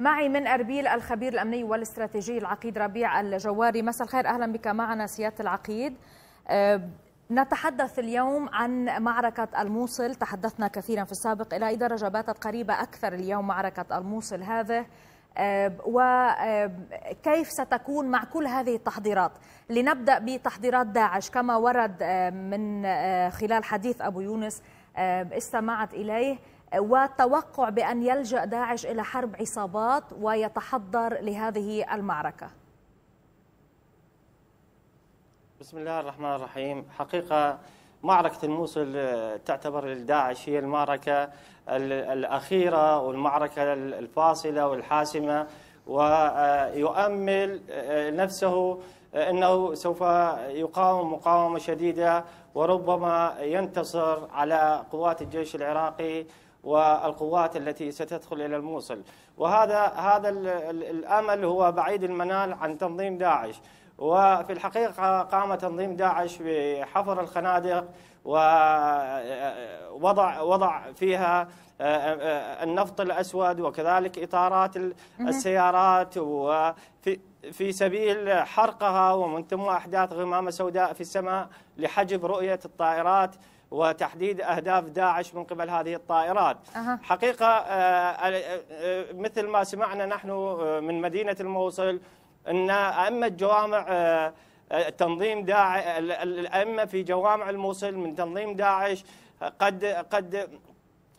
معي من أربيل الخبير الأمني والاستراتيجي العقيد ربيع الجواري مساء الخير أهلا بك معنا سيادة العقيد أه، نتحدث اليوم عن معركة الموصل تحدثنا كثيرا في السابق إلى أي درجة باتت قريبة أكثر اليوم معركة الموصل هذه أه، وكيف أه، ستكون مع كل هذه التحضيرات لنبدأ بتحضيرات داعش كما ورد من خلال حديث أبو يونس استمعت إليه والتوقع بأن يلجأ داعش إلى حرب عصابات ويتحضر لهذه المعركة بسم الله الرحمن الرحيم حقيقة معركة الموصل تعتبر لداعش هي المعركة الأخيرة والمعركة الفاصلة والحاسمة ويؤمل نفسه انه سوف يقاوم مقاومه شديده وربما ينتصر على قوات الجيش العراقي والقوات التي ستدخل الى الموصل وهذا هذا الامل هو بعيد المنال عن تنظيم داعش وفي الحقيقة قام تنظيم داعش بحفر الخنادق ووضع وضع فيها آه، آه، النفط الأسود وكذلك إطارات السيارات وفي في سبيل حرقها ومن ثم أحداث غمامة سوداء في السماء لحجب رؤية الطائرات وتحديد أهداف داعش من قبل هذه الطائرات أه. حقيقة آه، آه، مثل ما سمعنا نحن آه، من مدينة الموصل أن أئمة جوامع تنظيم داعش الأئمة في جوامع الموصل من تنظيم داعش قد قد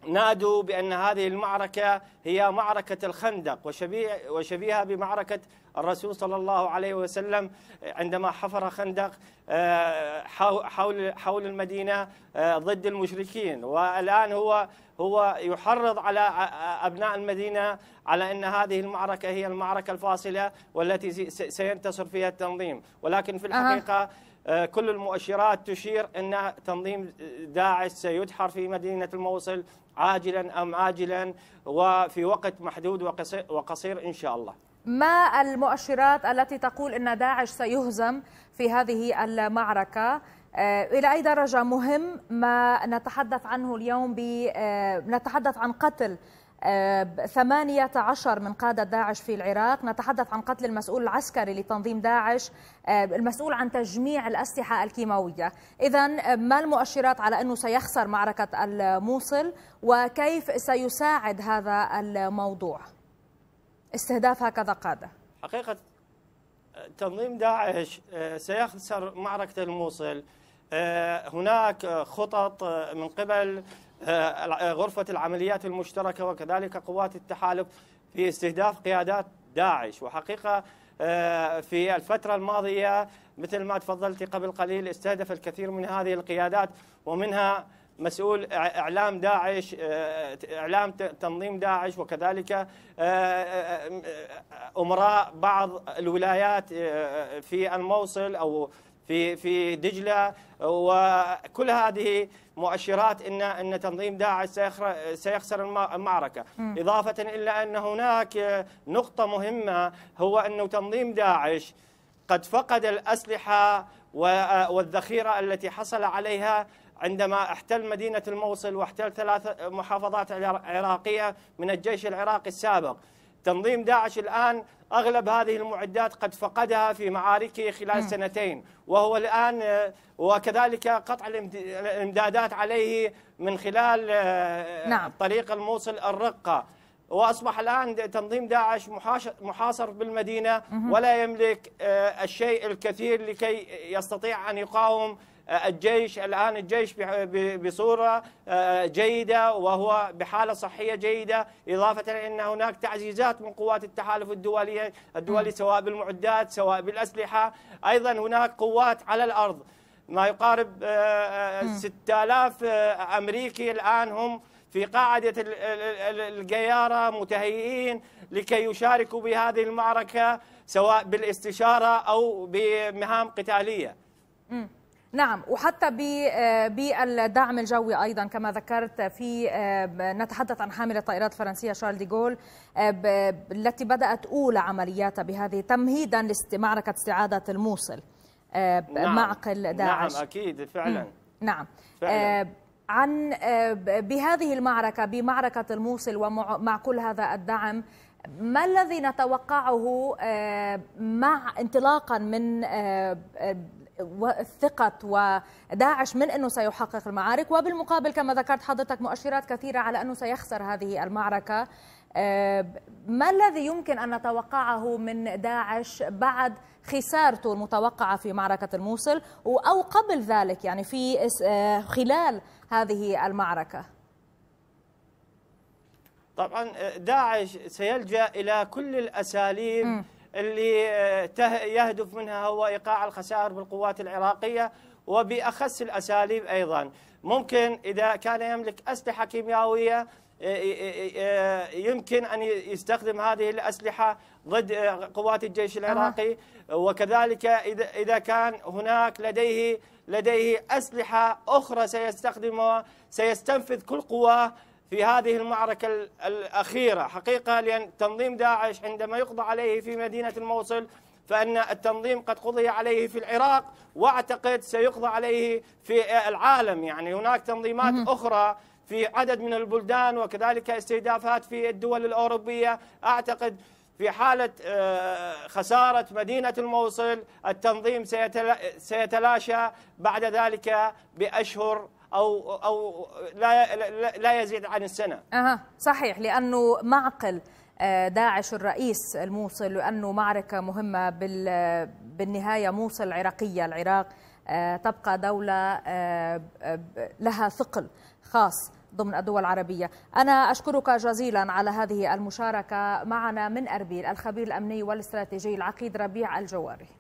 نادوا بأن هذه المعركة هي معركة الخندق وشبيه وشبيهة بمعركة الرسول صلى الله عليه وسلم عندما حفر خندق آه، حول حول المدينة آه، ضد المشركين والآن هو هو يحرض على أبناء المدينة على أن هذه المعركة هي المعركة الفاصلة والتي سينتصر فيها التنظيم ولكن في الحقيقة أه. آه، كل المؤشرات تشير أن تنظيم داعش سيدحر في مدينة الموصل عاجلا أم آجلا وفي وقت محدود وقصير إن شاء الله ما المؤشرات التي تقول أن داعش سيهزم في هذه المعركة آه، إلى أي درجة مهم ما نتحدث عنه اليوم آه، نتحدث عن قتل 18 من قادة داعش في العراق نتحدث عن قتل المسؤول العسكري لتنظيم داعش آه، المسؤول عن تجميع الأسلحة الكيماوية إذا آه، ما المؤشرات على أنه سيخسر معركة الموصل وكيف سيساعد هذا الموضوع استهداف هكذا قادة حقيقة تنظيم داعش آه، سيخسر معركة الموصل هناك خطط من قبل آه، آه، غرفة العمليات المشتركة وكذلك قوات التحالف في استهداف قيادات داعش وحقيقة آه، في الفترة الماضية مثل ما تفضلت قبل قليل استهدف الكثير من هذه القيادات ومنها مسؤول اعلام داعش اعلام تنظيم داعش وكذلك امراء بعض الولايات في الموصل او في في دجله وكل هذه مؤشرات ان ان تنظيم داعش سيخسر المعركه، م. اضافه الى ان هناك نقطه مهمه هو انه تنظيم داعش قد فقد الاسلحه والذخيره التي حصل عليها عندما احتل مدينة الموصل واحتل ثلاث محافظات عراقية من الجيش العراقي السابق تنظيم داعش الآن أغلب هذه المعدات قد فقدها في معاركه خلال سنتين وهو الآن وكذلك قطع الإمدادات عليه من خلال آه، نعم. طريق الموصل الرقة واصبح الان تنظيم داعش محاصر بالمدينه ولا يملك آه، الشيء الكثير لكي يستطيع ان يقاوم الجيش الآن الجيش بصورة آه، جيدة وهو بحالة صحية جيدة إضافة إلى أن هناك تعزيزات من قوات التحالف الدولي الدولي سواء بالمعدات سواء بالأسلحة أيضا هناك قوات على الأرض ما يقارب 6000 آه، آه، أمريكي الآن هم في قاعدة القيارة متهيئين لكي يشاركوا بهذه المعركة سواء بالاستشارة أو بمهام قتالية نعم وحتى آه، بالدعم الجوي ايضا كما ذكرت في آه، نتحدث عن حامله الطائرات الفرنسيه شارل ديغول آه، التي بدات اولى عملياتها بهذه تمهيدا لمعركه استعاده الموصل نعم. معقل داعش نعم اكيد فعلا نعم فعلا. عن بهذه المعركه بمعركه الموصل ومع كل هذا الدعم ما الذي نتوقعه مع انطلاقا من ثقة وداعش من أنه سيحقق المعارك وبالمقابل كما ذكرت حضرتك مؤشرات كثيرة على أنه سيخسر هذه المعركة آه، ما الذي يمكن أن نتوقعه من داعش بعد خسارته المتوقعة في معركة الموصل أو قبل ذلك يعني في آه، خلال هذه المعركة طبعا آه، داعش سيلجأ إلى كل الأساليب م. اللي آه، يهدف منها هو إيقاع الخسائر بالقوات العراقية وبأخس الأساليب أيضا ممكن إذا كان يملك أسلحة كيميائية آه، آه، يمكن أن يستخدم هذه الأسلحة ضد قوات الجيش العراقي وكذلك إذا كان هناك لديه لديه أسلحة أخرى سيستخدمها سيستنفذ كل قواه في هذه المعركة الأخيرة حقيقة لأن تنظيم داعش عندما يقضى عليه في مدينة الموصل فأن التنظيم قد قضي عليه في العراق وأعتقد سيقضى عليه في العالم يعني هناك تنظيمات أخرى في عدد من البلدان وكذلك استهدافات في الدول الأوروبية أعتقد في حالة آه، خسارة مدينة الموصل التنظيم سيتلاشى بعد ذلك بأشهر او او لا لا يزيد عن السنه. اها صحيح لانه معقل آه، داعش الرئيس الموصل لانه معركه مهمه بالنهايه موصل عراقيه العراق آه، تبقى دوله آه، لها ثقل خاص ضمن الدول العربية أنا أشكرك جزيلا على هذه المشاركة معنا من أربيل الخبير الأمني والاستراتيجي العقيد ربيع الجواري